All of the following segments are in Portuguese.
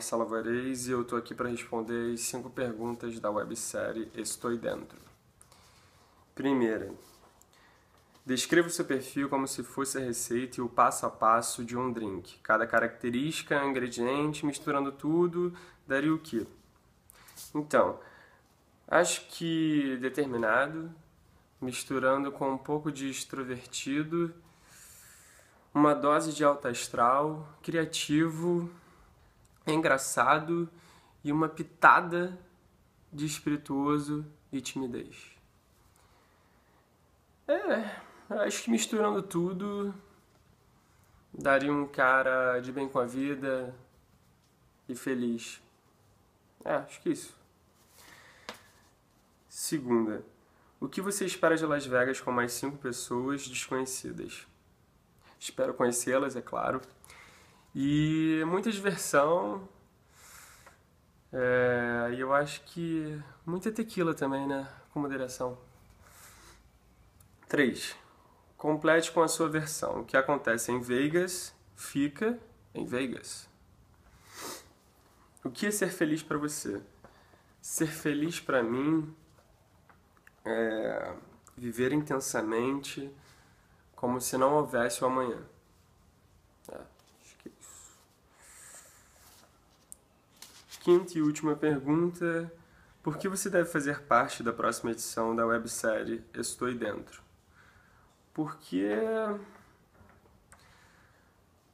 Marcelo Alvarez e eu estou aqui para responder as cinco perguntas da websérie Estou Dentro. Primeira, descreva o seu perfil como se fosse a receita e o passo a passo de um drink. Cada característica, ingrediente, misturando tudo, daria o que? Então, acho que determinado, misturando com um pouco de extrovertido, uma dose de alta astral, criativo, é engraçado e uma pitada de espirituoso e timidez. É, acho que misturando tudo daria um cara de bem com a vida e feliz. É, acho que isso. Segunda. O que você espera de Las Vegas com mais cinco pessoas desconhecidas? Espero conhecê-las, é claro. E é muita diversão. É, e eu acho que muita tequila também, né? Com moderação. 3. Complete com a sua versão. O que acontece em Vegas fica em Vegas. O que é ser feliz para você? Ser feliz para mim é viver intensamente como se não houvesse o amanhã. É. quinta e última pergunta: por que você deve fazer parte da próxima edição da websérie Estou Dentro? Porque.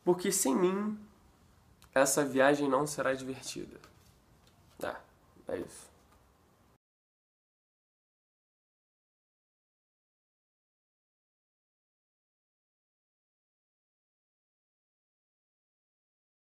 Porque sem mim, essa viagem não será divertida. Tá, é isso.